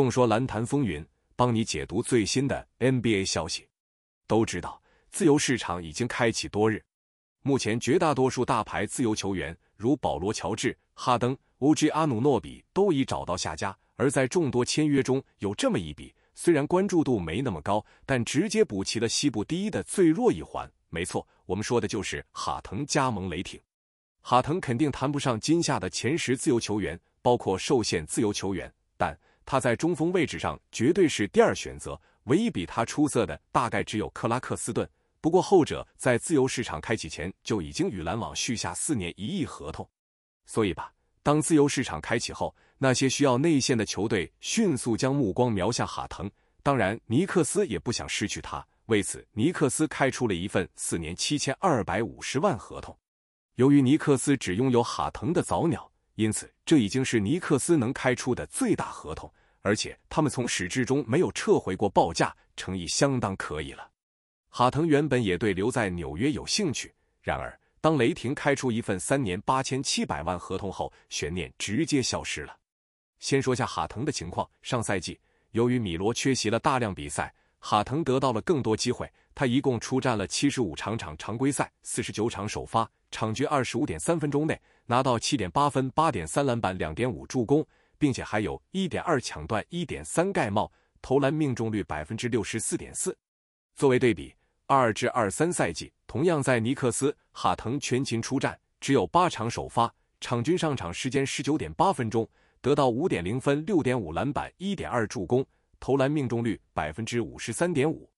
众说蓝谈风云，帮你解读最新的 NBA 消息。都知道自由市场已经开启多日，目前绝大多数大牌自由球员，如保罗、乔治、哈登、OJ 阿努诺比都已找到下家。而在众多签约中，有这么一笔，虽然关注度没那么高，但直接补齐了西部第一的最弱一环。没错，我们说的就是哈腾加盟雷霆。哈腾肯定谈不上今夏的前十自由球员，包括受限自由球员，但。他在中锋位置上绝对是第二选择，唯一比他出色的大概只有克拉克斯顿。不过后者在自由市场开启前就已经与篮网续下四年一亿合同，所以吧，当自由市场开启后，那些需要内线的球队迅速将目光瞄向哈腾。当然，尼克斯也不想失去他，为此尼克斯开出了一份四年七千二百五十万合同。由于尼克斯只拥有哈腾的早鸟，因此这已经是尼克斯能开出的最大合同。而且他们从始至终没有撤回过报价，诚意相当可以了。哈腾原本也对留在纽约有兴趣，然而当雷霆开出一份三年八千七百万合同后，悬念直接消失了。先说下哈腾的情况，上赛季由于米罗缺席了大量比赛，哈腾得到了更多机会。他一共出战了七十五场场常规赛，四十九场首发，场均二十五点三分钟内拿到七点八分、八点三篮板、两点五助攻。并且还有一点二抢断，一点三盖帽，投篮命中率百分之六十四点四。作为对比，二至二三赛季，同样在尼克斯，哈腾全勤出战，只有八场首发，场均上场时间十九点八分钟，得到五点零分、六点五篮板、一点二助攻，投篮命中率百分之五十三点五。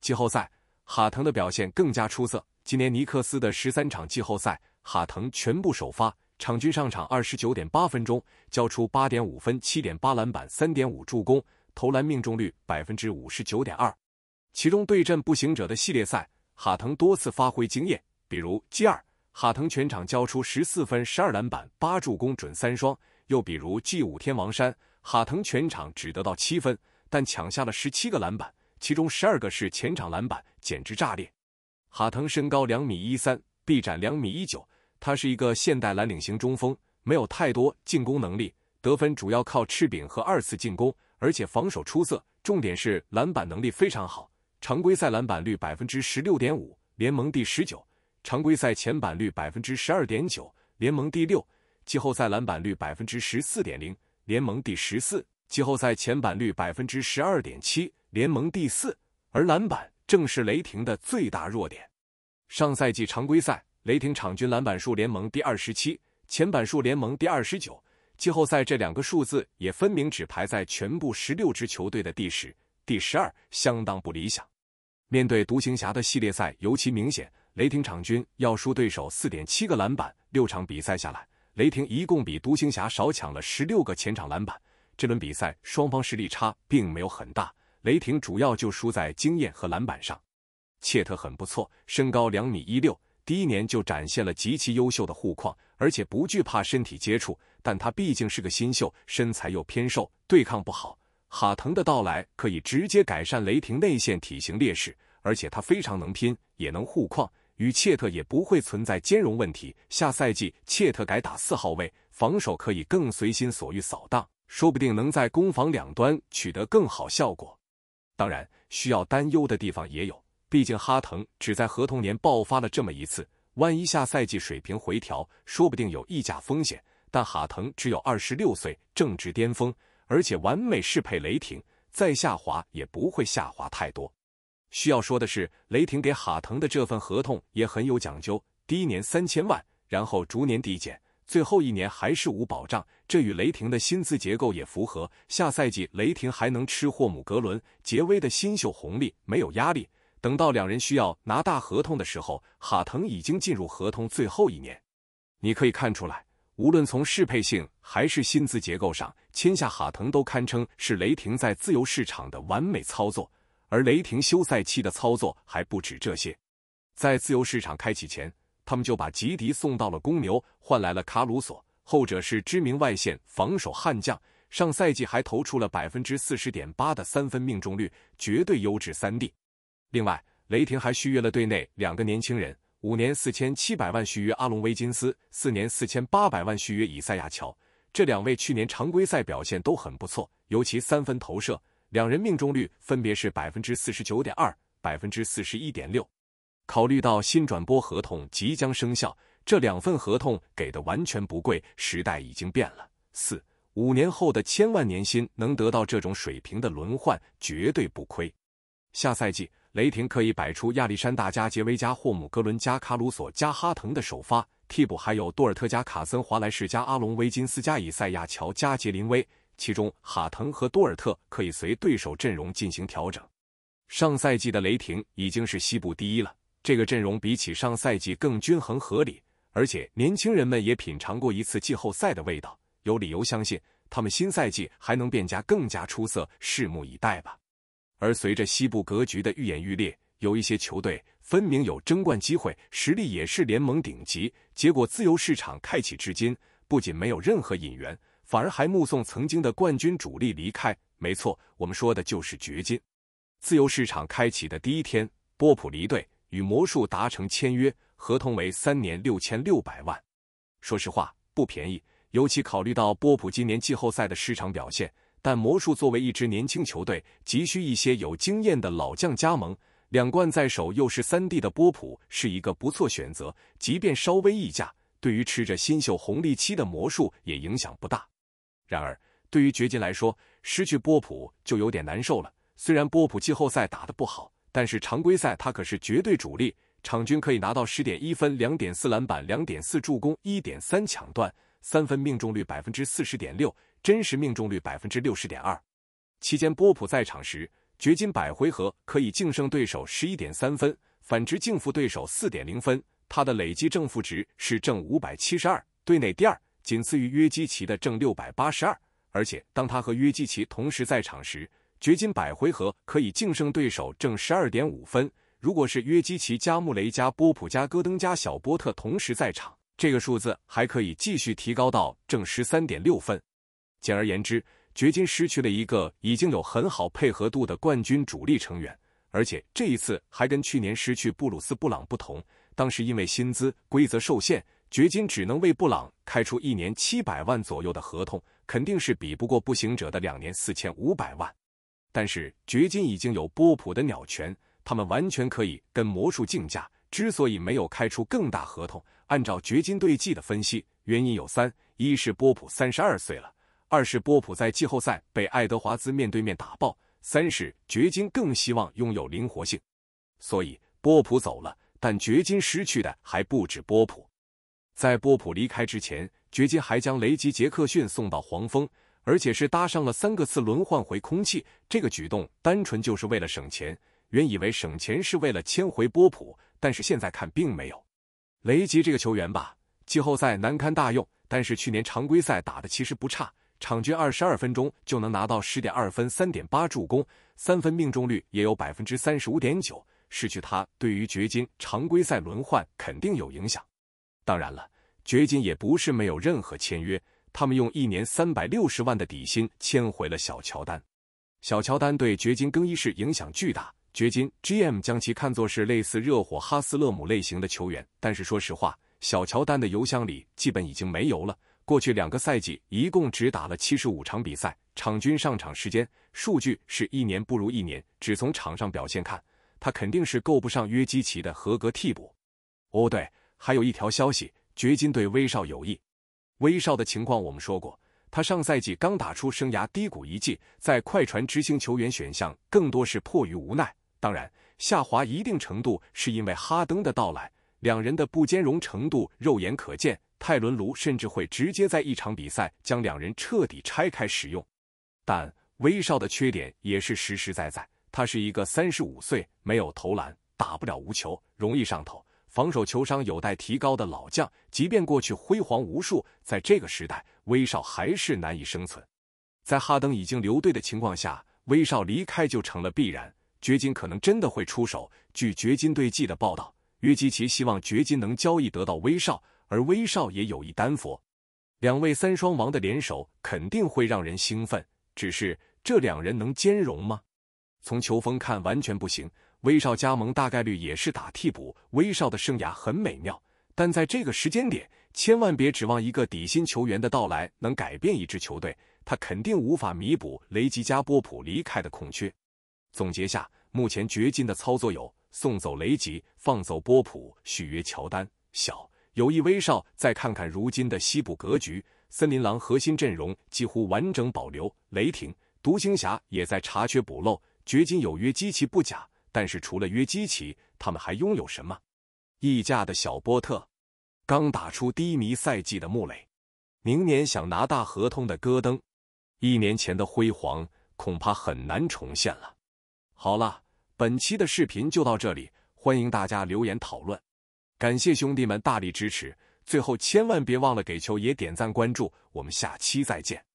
季后赛，哈腾的表现更加出色。今年尼克斯的十三场季后赛，哈腾全部首发。场均上场二十九点八分钟，交出八点五分、七点八篮板、三点五助攻，投篮命中率百分之五十九点二。其中对阵步行者的系列赛，哈腾多次发挥惊艳，比如 G 二，哈腾全场交出十四分、十二篮板、八助攻，准三双；又比如 G 五天王山，哈腾全场只得到七分，但抢下了十七个篮板，其中十二个是前场篮板，简直炸裂。哈腾身高两米一三，臂展两米一九。他是一个现代蓝领型中锋，没有太多进攻能力，得分主要靠吃饼和二次进攻，而且防守出色，重点是篮板能力非常好。常规赛篮板率百分之十六点五，联盟第十九；常规赛前板率百分之十二点九，联盟第六；季后赛篮板率百分之十四点零，联盟第十四；季后赛前板率百分之十二点七，联盟第四。而篮板正是雷霆的最大弱点。上赛季常规赛。雷霆场均篮板数联盟第二十七，前板数联盟第二十九，季后赛这两个数字也分明只排在全部十六支球队的第十、第十二，相当不理想。面对独行侠的系列赛尤其明显，雷霆场均要输对手四点七个篮板，六场比赛下来，雷霆一共比独行侠少抢了十六个前场篮板。这轮比赛双方实力差并没有很大，雷霆主要就输在经验和篮板上。切特很不错，身高两米一六。第一年就展现了极其优秀的护框，而且不惧怕身体接触。但他毕竟是个新秀，身材又偏瘦，对抗不好。哈腾的到来可以直接改善雷霆内线体型劣势，而且他非常能拼，也能护框，与切特也不会存在兼容问题。下赛季切特改打四号位，防守可以更随心所欲扫荡，说不定能在攻防两端取得更好效果。当然，需要担忧的地方也有。毕竟哈腾只在合同年爆发了这么一次，万一下赛季水平回调，说不定有溢价风险。但哈腾只有二十六岁，正值巅峰，而且完美适配雷霆，再下滑也不会下滑太多。需要说的是，雷霆给哈腾的这份合同也很有讲究：第一年三千万，然后逐年递减，最后一年还是无保障。这与雷霆的薪资结构也符合。下赛季雷霆还能吃霍姆格伦、杰威的新秀红利，没有压力。等到两人需要拿大合同的时候，哈腾已经进入合同最后一年。你可以看出来，无论从适配性还是薪资结构上，签下哈腾都堪称是雷霆在自由市场的完美操作。而雷霆休赛期的操作还不止这些，在自由市场开启前，他们就把吉迪送到了公牛，换来了卡鲁索，后者是知名外线防守悍将，上赛季还投出了百分之四十点八的三分命中率，绝对优质三 D。另外，雷霆还续约了队内两个年轻人：五年四千七百万续约阿隆·威金斯，四年四千八百万续约以赛亚·乔。这两位去年常规赛表现都很不错，尤其三分投射，两人命中率分别是百分之四十九点二、百分之四十一点六。考虑到新转播合同即将生效，这两份合同给的完全不贵。时代已经变了，四五年后的千万年薪能得到这种水平的轮换，绝对不亏。下赛季。雷霆可以摆出亚历山大、加杰维加、霍姆、格伦、加卡鲁索、加哈腾的首发替补，还有多尔特、加卡森、华莱士、加阿隆、维金斯、加以赛亚、乔、加杰林威，其中哈腾和多尔特可以随对手阵容进行调整。上赛季的雷霆已经是西部第一了，这个阵容比起上赛季更均衡合理，而且年轻人们也品尝过一次季后赛的味道，有理由相信他们新赛季还能变加更加出色，拭目以待吧。而随着西部格局的愈演愈烈，有一些球队分明有争冠机会，实力也是联盟顶级，结果自由市场开启至今，不仅没有任何引援，反而还目送曾经的冠军主力离开。没错，我们说的就是掘金。自由市场开启的第一天，波普离队，与魔术达成签约，合同为三年六千六百万。说实话，不便宜，尤其考虑到波普今年季后赛的市场表现。但魔术作为一支年轻球队，急需一些有经验的老将加盟。两冠在手，又是三弟的波普是一个不错选择，即便稍微溢价，对于吃着新秀红利期的魔术也影响不大。然而，对于掘金来说，失去波普就有点难受了。虽然波普季后赛打得不好，但是常规赛他可是绝对主力，场均可以拿到十点一分、两点四篮板、两点四助攻、一点三抢断。三分命中率百分之四十点六，真实命中率百分之六十点二。期间，波普在场时，掘金百回合可以净胜对手十一点三分，反之净负对手四点零分。他的累计正负值是正五百七十二，队内第二，仅次于约基奇的正六百八十二。而且，当他和约基奇同时在场时，掘金百回合可以净胜对手正十二点五分。如果是约基奇加穆雷加波普加戈登加小波特同时在场，这个数字还可以继续提高到正十三点六分。简而言之，掘金失去了一个已经有很好配合度的冠军主力成员，而且这一次还跟去年失去布鲁斯·布朗不同。当时因为薪资规则受限，掘金只能为布朗开出一年七百万左右的合同，肯定是比不过步行者的两年四千五百万。但是掘金已经有波普的鸟权，他们完全可以跟魔术竞价。之所以没有开出更大合同，按照掘金队记的分析，原因有三：一是波普三十二岁了；二是波普在季后赛被爱德华兹面对面打爆；三是掘金更希望拥有灵活性。所以波普走了，但掘金失去的还不止波普。在波普离开之前，掘金还将雷吉·杰克逊送到黄蜂，而且是搭上了三个次轮换回空气。这个举动单纯就是为了省钱。原以为省钱是为了签回波普，但是现在看并没有。雷吉这个球员吧，季后赛难堪大用，但是去年常规赛打的其实不差，场均二十二分钟就能拿到十点二分、三点八助攻，三分命中率也有百分之三十五点九。失去他，对于掘金常规赛轮换肯定有影响。当然了，掘金也不是没有任何签约，他们用一年三百六十万的底薪签回了小乔丹。小乔丹对掘金更衣室影响巨大。掘金 GM 将其看作是类似热火哈斯勒姆类型的球员，但是说实话，小乔丹的邮箱里基本已经没油了。过去两个赛季，一共只打了七十五场比赛，场均上场时间数据是一年不如一年。只从场上表现看，他肯定是够不上约基奇的合格替补。哦，对，还有一条消息，掘金对威少有意。威少的情况我们说过，他上赛季刚打出生涯低谷一季，在快船执行球员选项更多是迫于无奈。当然，下滑一定程度是因为哈登的到来，两人的不兼容程度肉眼可见。泰伦卢甚至会直接在一场比赛将两人彻底拆开使用。但威少的缺点也是实实在在，他是一个三十五岁、没有投篮、打不了无球、容易上头、防守球商有待提高的老将。即便过去辉煌无数，在这个时代，威少还是难以生存。在哈登已经留队的情况下，威少离开就成了必然。掘金可能真的会出手。据掘金队记的报道，约基奇希望掘金能交易得到威少，而威少也有意丹佛。两位三双王的联手肯定会让人兴奋，只是这两人能兼容吗？从球风看，完全不行。威少加盟大概率也是打替补。威少的生涯很美妙，但在这个时间点，千万别指望一个底薪球员的到来能改变一支球队。他肯定无法弥补雷吉加波普离开的空缺。总结下，目前掘金的操作有：送走雷吉，放走波普，续约乔丹。小有意威少。再看看如今的西部格局，森林狼核心阵容几乎完整保留，雷霆独行侠也在查缺补漏。掘金有约基奇不假，但是除了约基奇，他们还拥有什么？溢价的小波特，刚打出低迷赛季的穆雷，明年想拿大合同的戈登，一年前的辉煌恐怕很难重现了。好了，本期的视频就到这里，欢迎大家留言讨论，感谢兄弟们大力支持。最后，千万别忘了给球爷点赞关注，我们下期再见。